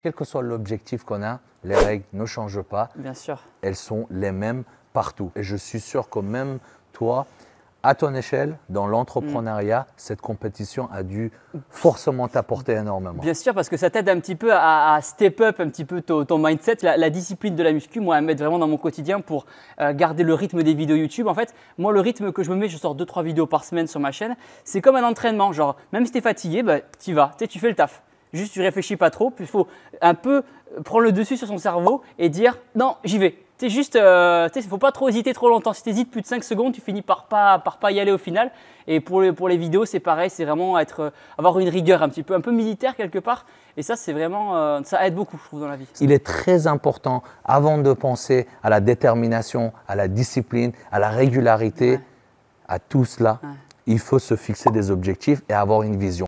Quel que soit l'objectif qu'on a, les règles ne changent pas. Bien sûr. Elles sont les mêmes partout. Et je suis sûr que même toi, à ton échelle, dans l'entrepreneuriat, mm. cette compétition a dû forcément t'apporter énormément. Bien sûr, parce que ça t'aide un petit peu à, step up un petit peu ton, mindset, la, discipline de la muscu, moi, à mettre vraiment dans mon quotidien pour euh, garder le rythme des vidéos YouTube. En fait, moi, le rythme que je me mets, je sors 2-3 vidéos par semaine sur ma chaîne, c'est comme un entraînement. Genre, même si t'es fatigué, tu bah, t'y vas, tu fais le taf. Juste, tu réfléchis pas trop. il faut un peu prendre le dessus sur son cerveau et dire non, j'y vais. C'est juste, euh, faut pas trop hésiter trop longtemps. Si tu hésites plus de 5 secondes, tu finis par pas, par pas y aller au final. Et pour, pour les vidéos, c'est pareil, c'est vraiment être, euh, avoir une rigueur un petit peu, un peu militaire quelque part. Et ça, c'est vraiment, euh, ça aide beaucoup, je trouve, dans la vie. Il est très important, avant de penser à la détermination, à la discipline, à la régularité, à tout cela, il faut se fixer des objectifs et avoir une vision.